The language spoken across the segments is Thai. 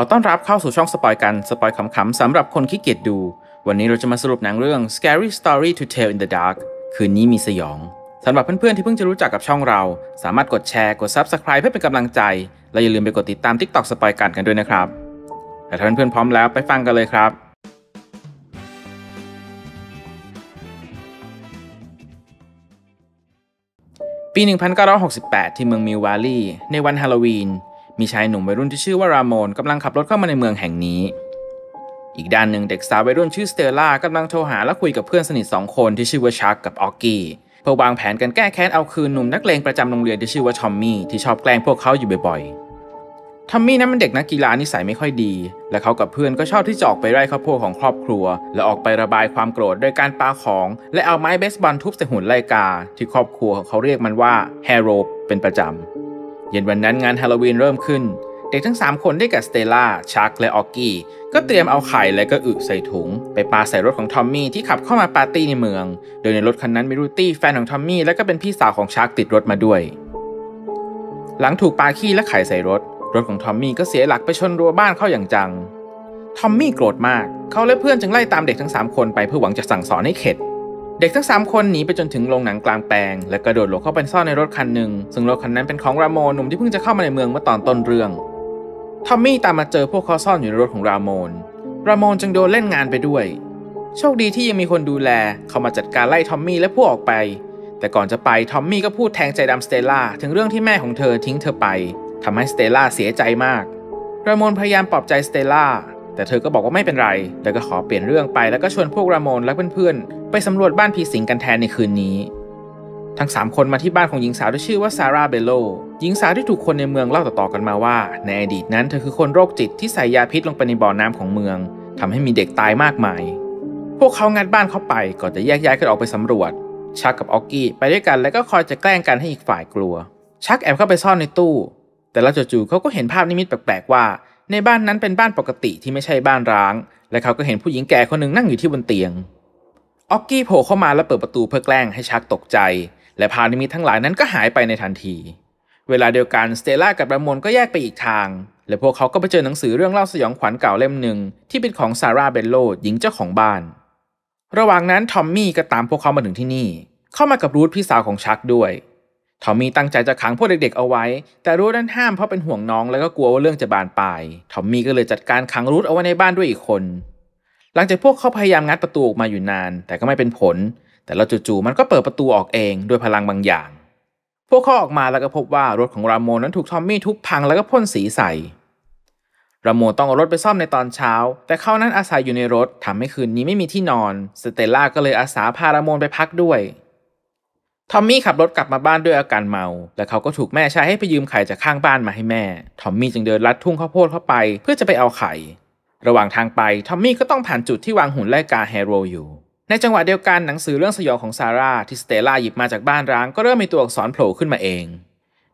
ขอต้อนรับเข้าสู่ช่องสปอยกันสปอยขำๆสำหรับคนขี้เกียจดู วันนี้เราจะมาสรุปหนังเรื่อง Scary Story to Tell in the Dark คืนนี้มีสยองสำหรับเพื่อนๆที่เพิ่งจะรู้จักกับช่องเรา สามารถกดแชร์กด Subscribe เพื่อเป็นกำลังใจ และอย่าลืมไปกดติดตาม TikTok สปอยกันกันด้วยนะครับแต่ถ้าเพื่อนๆพร้อมแล้วไปฟังกันเลยครับ ปี 1968 ที่เมืองมิววาลีในวันฮาโลวีนมีชายหนุ่มวัยรุ่นที่ชื่อว่ารามอนกำลังขับรถเข้ามาในเมืองแห่งนี้ อีกด้านหนึ่งเด็กสาววัยรุ่นชื่อสเตลล่ากำลังโทรหาและคุยกับเพื่อนสนิทสองคนที่ชื่อว่าชักกับออกกี้เพื่อวางแผนกันแก้แค้นเอาคืนหนุ่มนักเลงประจำโรงเรียนที่ชื่อว่าทอมมี่ที่ชอบแกล้งพวกเขาอยู่บ่อยๆทอมมี่นั้นเป็นเด็กนักกีฬานิสัยไม่ค่อยดี และเขากับเพื่อนก็ชอบที่จะออกไปไล่ข้าวรัวของครอบครัว และออกไประบายความโกรธโดยการปาของและเอาไม้เบสบอลทุบใส่หุ่นไลกาที่ครอบครัวของเขาเรียกมันว่าแฮโรเป็นประจำเย็นวันนั้นงานฮาโลวีนเริ่มขึ้น เด็กทั้ง 3 คนได้กับสเตล่าชักและออกกี้ก็เตรียมเอาไข่และก็อึใส่ถุง ไปปาใส่รถของทอมมี่ที่ขับเข้ามาปาร์ตี้ในเมืองโดยในรถคันนั้นมีรูตี้แฟนของทอมมี่และก็เป็นพี่สาวของชักติดรถมาด้วย หลังถูกปาขี้และไข่ใส่รถ รถของทอมมี่ก็เสียหลักไปชนรั้วบ้านเข้าอย่างจังทอมมี่โกรธมากเขาและเพื่อนจึงไล่ตามเด็กทั้ง3คนไปเพื่อหวังจะสั่งสอนให้เข็ดเด็กทั้งสามคนหนีไปจนถึงโรงหนังกลางแปลง และกระโดดหลบเข้าไปซ่อนในรถคันหนึ่งซึ่งรถคันนั้นเป็นของราโมนหนุ่มที่เพิ่งจะเข้ามาในเมืองเมื่อตอนต้นเรื่องทอมมี่ตามมาเจอพวกเขาซ่อนอยู่ในรถของราโมนราโมนจึงโดนเล่นงานไปด้วย โชคดีที่ยังมีคนดูแลเขามาจัดการไล่ทอมมี่และพวกออกไป แต่ก่อนจะไปทอมมี่ก็พูดแทงใจดำสเตลล่าถึงเรื่องที่แม่ของเธอทิ้งเธอไปทำให้สเตลล่าเสียใจมากราโมนพยายามปลอบใจสเตลล่าแต่เธอก็บอกว่าไม่เป็นไรแล้วก็ขอเปลี่ยนเรื่องไปแล้วก็ชวนพวกราโมนและเพื่อนไปสำรวจบ้านผีสิงกันแทนในคืนนี้ ทั้ง 3 คนมาที่บ้านของหญิงสาวที่ชื่อว่าซาร่าเบโล หญิงสาวที่ถูกคนในเมืองเล่าต่อๆกันมาว่า ในอดีตนั้นเธอคือคนโรคจิตที่ใส่ยาพิษลงไปในบ่อน้ำของเมือง ทำให้มีเด็กตายมากมาย พวกเขางัดบ้านเข้าไปก่อนจะแยกย้ายกันออกไปสำรวจ ชักกับออกกี้ไปด้วยกันแล้วก็คอยจะแกล้งกันให้อีกฝ่ายกลัว ชักแอบเข้าไปซ่อนในตู้ แต่แล้วจู่ๆเขาก็เห็นภาพนิมิตแปลกๆว่า ในบ้านนั้นเป็นบ้านปกติที่ไม่ใช่บ้านร้าง และเขาก็เห็นผู้หญิงแก่คนหนึ่งนั่งอยู่ที่บนเตียงออกกี้โผล่เข้ามาและเปิดประตูเพื่อแกล้งให้ชักตกใจ และพานิมิตทั้งหลายนั้นก็หายไปในทันที เวลาเดียวกันสเตล่ากับระมอนก็แยกไปอีกทาง และพวกเขาก็ไปเจอหนังสือเรื่องเล่าสยองขวัญเก่าเล่มหนึ่ง ที่เป็นของซาร่าเบลโลหญิงเจ้าของบ้าน ระหว่างนั้นทอมมี่ก็ตามพวกเขามาถึงที่นี่ เข้ามากับรูทพี่สาวของชักด้วย ทอมมี่ตั้งใจจะขังพวกเด็กๆเอาไว้ แต่รูทนั้นห้ามเพราะเป็นห่วงน้องแล้วก็กลัวว่าเรื่องจะบานปลายทอมมี่ก็เลยจัดการขังรูทเอาไว้ในบ้านด้วยอีกคนหลังจากพวกเขาพยายามงัดประตูออกมาอยู่นานแต่ก็ไม่เป็นผล แต่เราจู่ๆมันก็เปิดประตูออกเองด้วยพลังบางอย่าง พวกเขาออกมาแล้วก็พบว่ารถของรามโมนั้นถูกทอมมี่ทุบพังแล้วก็พ่นสีใส่รามโมต้องเอารถไปซ่อมในตอนเช้าแต่เขานั้นอาศัยอยู่ในรถทำให้คืนนี้ไม่มีที่นอนสเตล่าก็เลยอาสาพารามโมไปพักด้วยทอมมี่ขับรถกลับมาบ้านด้วยอาการเมาและเขาก็ถูกแม่ใช้ให้ไปยืมไข่จากข้างบ้านมาให้แม่ ทอมมี่จึงเดินลัดทุ่งข้าวโพดเข้าไปเพื่อจะไปเอาไข่ระหว่างทางไปทอมมี่ก็ต้องผ่านจุดที่วางหุ่นไล่กาแฮโรอยู่ ในจังหวะเดียวกันหนังสือเรื่องสยองของซาร่าที่สเตล่าหยิบมาจากบ้านร้างก็เริ่มมีตัวอักษรโผล่ขึ้นมาเอง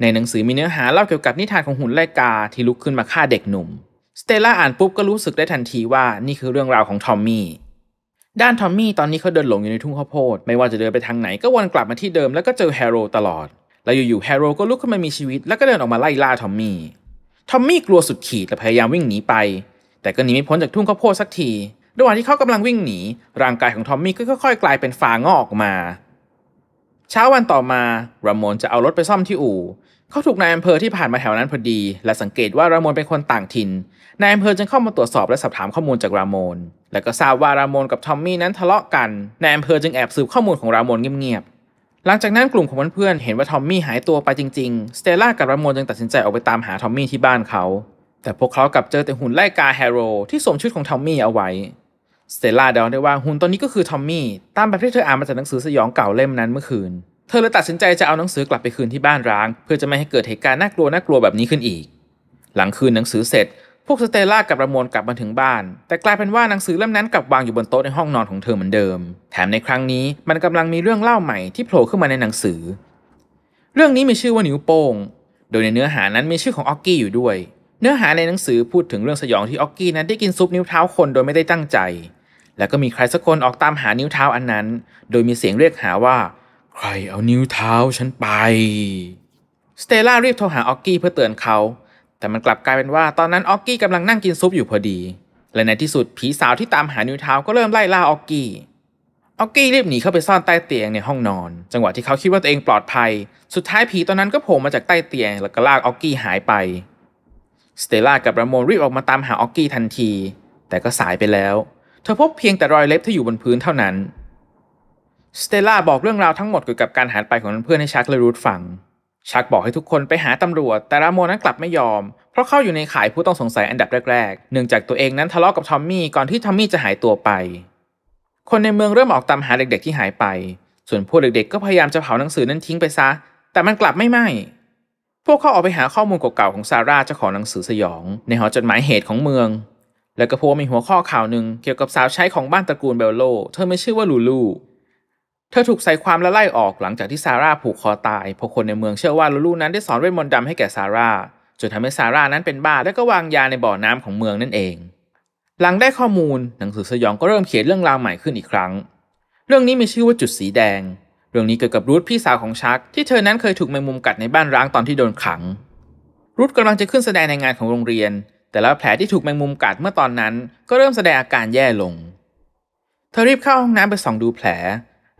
ในหนังสือมีเนื้อหาเล่าเกี่ยวกับนิทานของหุ่นไล่กาที่ลุกขึ้นมาฆ่าเด็กหนุ่ม สเตล่าอ่านปุ๊บก็รู้สึกได้ทันทีว่านี่คือเรื่องราวของทอมมี่ ด้านทอมมี่ตอนนี้เขาเดินหลงอยู่ในทุ่งข้าวโพดไม่ว่าจะเดินไปทางไหนก็วนกลับมาที่เดิมแล้วก็เจอแฮโรตลอด แล้วอยู่ๆแฮโรก็ลุกขึ้นมามีชีวิตแล้วก็เดินออกมาไล่ล่าทอมมี่ทอมมี่กลัวสุดขีดและพยายามวิ่งหนีไปแต่ก็หนีไม่พ้นจากทุ่งข้าวโพดสักที ระหว่างที่เขากำลังวิ่งหนีร่างกายของทอมมี่ก็ค่อยๆ กลายเป็นฟางออกมา เช้าวันต่อมารามอนจะเอารถไปซ่อมที่อู่เขาถูกนายอำเภอที่ผ่านมาแถวนั้นพอดี และสังเกตว่ารามอนเป็นคนต่างถิ่น นายอำเภอจึงเข้ามาตรวจสอบและสอบถามข้อมูลจากรามอนและก็ทราบว่ารามอนกับทอมมี่นั้นทะเลาะกันนายอำเภอจึงแอบสืบข้อมูลของรามอนเงียบๆ หลังจากนั้นกลุ่มของเพื่อนๆเห็นว่าทอมมี่หายตัวไปจริงๆสเตล่ากับรามอนจึงตัดสินใจออกไปตามหาทอมมี่ที่บ้านเขาแต่พวกเขากลับเจอแต่หุ่นไล่กาแฮโรที่สวมชุดของทอมมี่เอาไว้สเตล่าเดาได้ว่าหุ่นตัวนี้ก็คือทอมมี่ตามแบบที่เธออ่านมาจากหนังสือสยองเก่าเล่มนั้นเมื่อคืน เธอเลยตัดสินใจจะเอาหนังสือกลับไปคืนที่บ้านร้าง เพื่อจะไม่ให้เกิดเหตุการณ์น่ากลัวน่ากลัวแบบนี้ขึ้นอีก หลังคืนหนังสือเสร็จ พวกสเตล่ากับระมวลกลับมาถึงบ้าน แต่กลายเป็นว่าหนังสือเล่มนั้นกลับวางอยู่บนโต๊ะในห้องนอนของเธอเหมือนเดิม แถมในครั้งนี้มันกำลังมีเรื่องเล่าใหม่ที่โผล่ขึ้นมาในหนังสือ เรื่องนี้มีชื่อว่านิ้วโป้งโดยในเนื้อหานั้นมีชื่อของออกกี้อยู่ด้วยเนื้อหาในหนังสือพูดถึงเรื่องสยองที่ออกกี้นั้นได้กินซุปนิ้วเท้าคนโดยไม่ได้ตั้งใจ แล้วก็มีใครสักคนออกตามหานิ้วเท้าอันนั้น โดยมีเสียงเรียกหาว่า ใครเอานิ้วเท้าฉันไป สเตล่ารีบโทรหาออกกี้เพื่อเตือนเขา แต่มันกลับกลายเป็นว่าตอนนั้นออกกี้กำลังนั่งกินซุปอยู่พอดี และในที่สุดผีสาวที่ตามหานิ้วเท้าก็เริ่มไล่ล่าออกกี้ออกกี้รีบหนีเข้าไปซ่อนใต้เตียงในห้องนอน จังหวะที่เขาคิดว่าตัวเองปลอดภัย สุดท้ายผีตอนนั้นก็โผล่มาจากใต้เตียง แล้วก็ลากออกกี้หายไปสเตล่ากับรามอนรีบออกมาตามหาออกกี้ทันที แต่ก็สายไปแล้ว เธอพบเพียงแต่รอยเล็บที่อยู่บนพื้นเท่านั้นสเตล่าบอกเรื่องราวทั้งหมดเกี่ยวกับการหายไปของเพื่อนให้ชักและรูทฟัง ชักบอกให้ทุกคนไปหาตำรวจ แต่รามอนนั้นกลับไม่ยอม เพราะเข้าอยู่ในข่ายผู้ต้องสงสัยอันดับแรก ๆ เนื่องจากตัวเองนั้นทะเลาะกับทอมมี่ก่อนที่ทอมมี่จะหายตัวไป คนในเมืองเริ่มออกตามหาเด็กๆที่หายไป ส่วนพวกเด็กๆ ก็พยายามจะเผาหนังสือนั้นทิ้งไปซะ แต่มันกลับไม่ไหม้พวกเขาออกไปหาข้อมูลเก่าๆของซาร่าเจ้าของหนังสือสยอง ในหอจดหมายเหตุของเมือง แล้วก็พบว่ามีหัวข้อข่าวหนึ่ง เกี่ยวกับสาวใช้ของบ้านตระกูลเบลโล เธอไม่ชื่อว่าลูลูเธอถูกใส่ความและไล่ออกหลังจากที่ซาร่าผูกคอตาย เพราะคนในเมืองเชื่อว่าลูลูนั้นได้สอนเวทมนต์ดำให้แก่ซาร่าจนทำให้ซาร่านั้นเป็นบ้าและก็วางยาในบ่อน้ำของเมืองนั่นเอง หลังได้ข้อมูลหนังสือสยองก็เริ่มเขียนเรื่องราวใหม่ขึ้นอีกครั้ง เรื่องนี้มีชื่อว่าจุดสีแดงเรื่องนี้เกิดกับรูทพี่สาวของชักที่เธอนั้นเคยถูกแมงมุมกัดในบ้านร้างตอนที่โดนขังรูทกำลังจะขึ้นแสดงในงานของโรงเรียน แต่แล้วแผลที่ถูกแมงมุมกัดเมื่อตอนนั้นก็เริ่มแสดงอาการแย่ลง เธอรีบเข้าห้องน้ำไปส่องดูแผล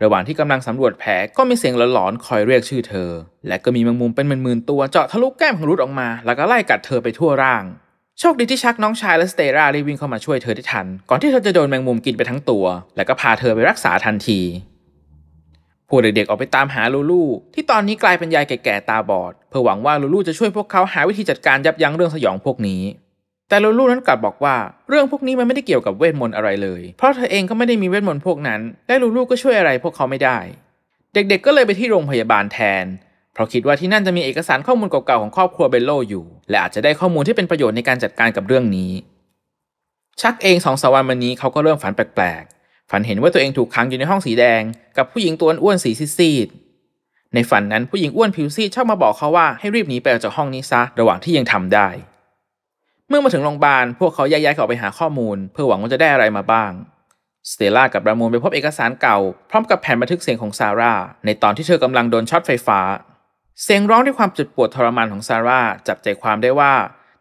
ระหว่างที่กำลังสำรวจแผลก็มีเสียงหลอนๆคอยเรียกชื่อเธอ และก็มีแมงมุมเป็นหมื่นๆตัว เจาะทะลุแก้มของรูทออกมา แล้วก็ไล่กัดเธอไปทั่วร่าง โชคดีที่ชักน้องชายและสเตรารีบวิ่งเข้ามาช่วยเธอได้ทัน ก่อนที่เธอจะโดนแมงมุมกินไปทั้งตัว และก็พาเธอไปรักษาทันทีพวกเด็กๆออกไปตามหาลูลู ที่ตอนนี้กลายเป็นยายแก่ๆตาบอด เพื่อหวังว่าลูลูจะช่วยพวกเขาหาวิธีจัดการยับยั้งเรื่องสยองพวกนี้ แต่ลูลูนั้นกลับบอกว่า เรื่องพวกนี้มันไม่ได้เกี่ยวกับเวทมนต์อะไรเลย เพราะเธอเองก็ไม่ได้มีเวทมนต์พวกนั้น และลูลูก็ช่วยอะไรพวกเขาไม่ได้ เด็กๆก็เลยไปที่โรงพยาบาลแทน เพราะคิดว่าที่นั่นจะมีเอกสารข้อมูลเก่าๆของครอบครัวเบลโลอยู่และอาจจะได้ข้อมูลที่เป็นประโยชน์ในการจัดการกับเรื่องนี้ ชักเองสองสวรรค์วันนี้เขาก็เริ่มฝันแปลกๆฝันเห็นว่าตัวเองถูกขังอยู่ในห้องสีแดงกับผู้หญิงตัวอ้วนสีซีด ในฝันนั้นผู้หญิงอ้วนผิวซีดชอบมาบอกเขาว่าให้รีบหนีไปออกจากห้องนี้ซะระหว่างที่ยังทำได้ เมื่อมาถึงโรงพยาบาลพวกเขาย้ายๆเขาไปหาข้อมูลเพื่อหวังว่าจะได้อะไรมาบ้างสเตล่ากับรามูนไปพบเอกสารเก่าพร้อมกับแผ่นบันทึกเสียงของซาร่าในตอนที่เธอกำลังโดนช็อตไฟฟ้า เสียงร้องด้วยความจุดปวดทรมานของซาร่าจับใจความได้ว่า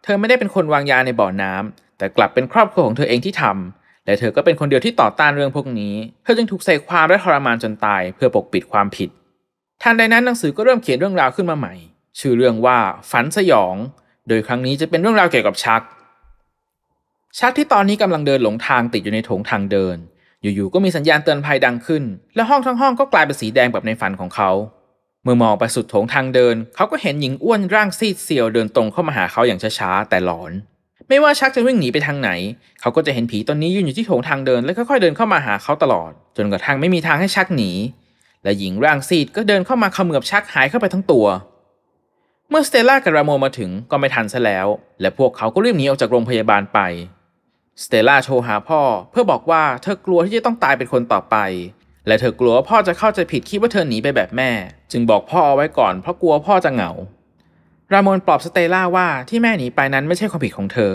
เธอไม่ได้เป็นคนวางยาในบ่อน้ำ แต่กลับเป็นครอบครัวของเธอเองที่ทำและเธอก็เป็นคนเดียวที่ต่อต้านเรื่องพวกนี้ เธอจึงถูกใส่ความและทรมานจนตายเพื่อปกปิดความผิด ทันใดนั้นหนังสือก็เริ่มเขียนเรื่องราวขึ้นมาใหม่ ชื่อเรื่องว่า ฝันสยอง โดยครั้งนี้จะเป็นเรื่องราวเกี่ยวกับชักชักที่ตอนนี้กำลังเดินหลงทางติดอยู่ในถงทางเดิน อยู่ๆก็มีสัญญาณเตือนภัยดังขึ้น และห้องทั้งห้องก็กลายเป็นสีแดงแบบในฝันของเขา เมื่อมองไปสุดโถงทางเดิน เขาก็เห็นหญิงอ้วนร่างซีดเซียวเดินตรงเข้ามาหาเขาอย่างช้าๆแต่หลอนไม่ว่าชักจะวิ่งหนีไปทางไหน เขาก็จะเห็นผีตนนี้ยืนอยู่ที่โถงทางเดิน และค่อย ๆเดินเข้ามาหาเขาตลอด จนกระทั่งไม่มีทางให้ชักหนี และหญิงร่างซีดก็เดินเข้ามาเขมือบชักหายเข้าไปทั้งตัว เมื่อสเตล่ากับราโมมาถึงก็ไม่ทันซะแล้ว และพวกเขาก็รีบหนีออกจากโรงพยาบาลไปสเตล่าโทรหาพ่อเพื่อบอกว่าเธอกลัวที่จะต้องตายเป็นคนต่อไปและเธอกลัวว่าพ่อจะเข้าใจผิดคิดว่าเธอหนีไปแบบแม่ จึงบอกพ่อเอาไว้ก่อนเพราะกลัวพ่อจะเหงารามอนปลอบสเตล่าว่าที่แม่หนีไปนั้นไม่ใช่ความผิดของเธอ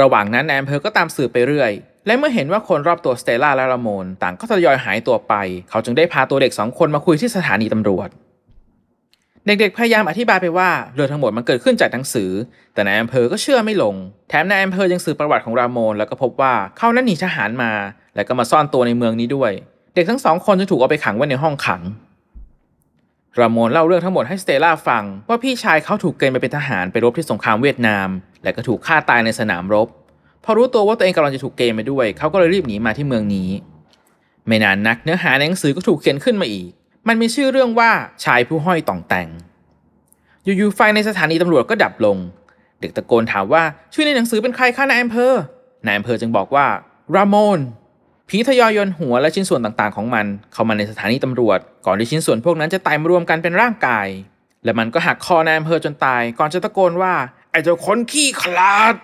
ระหว่างนั้นแอมเพอก็ตามสืบไปเรื่อย และเมื่อเห็นว่าคนรอบตัวสเตล่าและรามอนต่างก็ทยอยหายตัวไป เขาจึงได้พาตัวเด็กสองคนมาคุยที่สถานีตำรวจ เด็ก ๆ พยายามอธิบายไปว่า เรื่องทั้งหมดมันเกิดขึ้นจากหนังสือ แต่นายอำเภอก็เชื่อไม่ลง แถมนายอำเภอยังสืบประวัติของรามอนแล้วก็พบว่าเขานั้นหนีทหารมา และก็มาซ่อนตัวในเมืองนี้ด้วย เด็กทั้งสองคนจะถูกเอาไปขังไว้ในห้องขังรามอนเล่าเรื่องทั้งหมดให้สเตล่าฟัง ว่าพี่ชายเขาถูกเกณฑ์ไปเป็นทหารไปรบที่สงครามเวียดนาม และก็ถูกฆ่าตายในสนามรบพอรู้ตัวว่าตัวเองกำลังจะถูกเกณฑ์ไปด้วยเขาก็เลยรีบหนีมาที่เมืองนี้ ไม่นานนักเนื้อหาในหนังสือก็ถูกเขียนขึ้นมาอีก มันมีชื่อเรื่องว่าชายผู้ห้อยต่องแตงอยู่ๆไฟในสถานีตำรวจก็ดับลง เด็กตะโกนถามว่าชื่อในหนังสือเป็นใครคะนายอำเภอนายอำเภอจึงบอกว่ารามอนผีทยอยโยนหัวและชิ้นส่วนต่างๆของมันเข้ามาในสถานีตำรวจ ก่อนที่ชิ้นส่วนพวกนั้นจะตายมารวมกันเป็นร่างกาย และมันก็หักคอนายอำเภอจนตายก่อนจะตะโกนว่า ไอ้เจ้าคนขี้ขลาด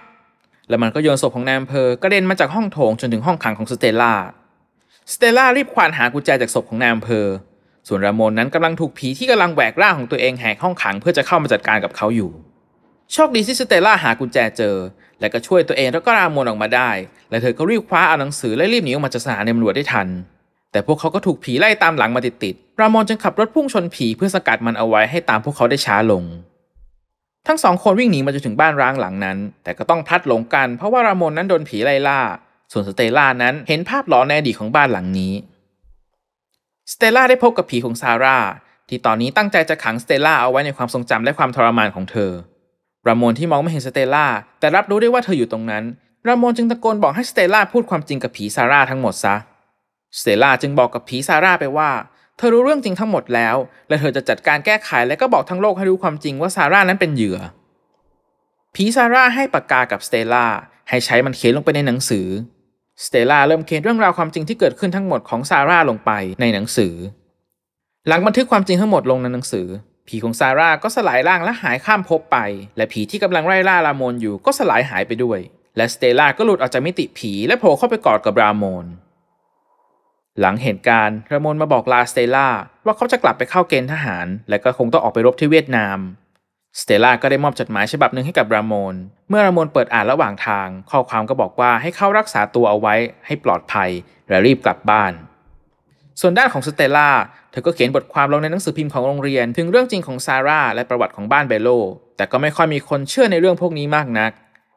และมันก็โยนศพของนายอำเภอกระเด็นมาจากห้องโถงจนถึงห้องขังของสเตลล่าสเตลล่ารีบควานหากุญแจจากศพของนายอำเภอส่วนรามอนนั้นกำลังถูกผีที่กำลังแหวกร่างของตัวเองแหกห้องขังเพื่อจะเข้ามาจัดการกับเขาอยู่โชคดีที่สเตลล่าหากุญแจเจอและก็ช่วยตัวเองแล้วก็รามนออกมาได้ และเธอก็รีบคว้าเอาหนังสือและรีบหนีออกมาจากสถานีตำรวจได้ทัน แต่พวกเขาก็ถูกผีไล่ตามหลังมาติด ๆ รามอนจึงขับรถพุ่งชนผีเพื่อสกัดมันเอาไว้ให้ตามพวกเขาได้ช้าลง ทั้งสอง คนวิ่งหนีมาจนถึงบ้านร้างหลังนั้น แต่ก็ต้องพลัดหลงกัน เพราะว่ารามอนนั้นโดนผีไล่ล่า ส่วนสเตล่านั้นเห็นภาพหลอนในอดีตของบ้านหลังนี้ สเตล่าได้พบกับผีของซาร่าที่ตอนนี้ตั้งใจจะขังสเตล่าเอาไว้ในความทรงจำและความทรมานของเธอรามอนที่มองไม่เห็นสเตล่าแต่รับรู้ได้ว่าเธออยู่ตรงนั้นรามอนจึงตะโกนบอกให้สเตล่าพูดความจริงกับผีซาร่าทั้งหมดซะสเตล่าจึงบอกกับผีซาร่าไปว่า เธอรู้เรื่องจริงทั้งหมดแล้ว และเธอจะจัดการแก้ไข และก็บอกทั้งโลกให้รู้ความจริงว่าซาร่านั้นเป็นเหยื่อผีซาร่าให้ปากกากับสเตล่าให้ใช้มันเขียนลงไปในหนังสือสเตล่าเริ่มเขียนเรื่องราวความจริงที่เกิดขึ้นทั้งหมดของซาร่าลงไปในหนังสือ หลังบันทึกความจริงทั้งหมดลงในหนังสือผีของซาร่าก็สลายร่างและหายข้ามภพไป และผีที่กำลังไล่ล่ารามอนอยู่ก็สลายหายไปด้วย และสเตล่าก็หลุดออกจากมิติผีและโผล่เข้าไปกอดกับรามอนหลังเหตุการณ์รามอนมาบอกลาสเตล่าว่าเขาจะกลับไปเข้าเกณฑ์ทหารและก็คงต้องออกไปรบที่เวียดนามสเตล่าก็ได้มอบจดหมายฉบับหนึ่งให้กับรามอนเมื่อรามอนเปิดอ่านระหว่างทาง ข้อความก็บอกว่าให้เขารักษาตัวเอาไว้ให้ปลอดภัยและรีบกลับบ้านส่วนด้านของสเตล่าเธอก็เขียนบทความลงในหนังสือพิมพ์ของโรงเรียน ถึงเรื่องจริงของซาร่าและประวัติของบ้านเบโล แต่ก็ไม่ค่อยมีคนเชื่อในเรื่องพวกนี้มากนัก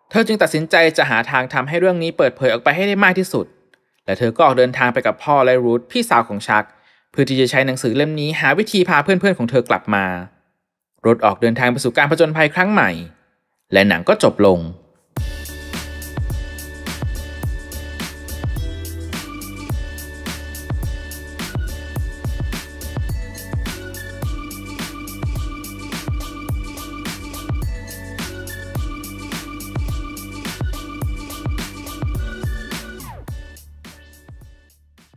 เธอจึงตัดสินใจจะหาทางทำให้เรื่องนี้เปิดเผยออกไปให้ได้มากที่สุด และเธอก็ออกเดินทางไปกับพ่อและรูทพี่สาวของชัก เพื่อที่จะใช้หนังสือเล่มนี้หาวิธีพาเพื่อนๆของเธอกลับมา รถออกเดินทางไปสู่การผจญภัยครั้งใหม่ และหนังก็จบลง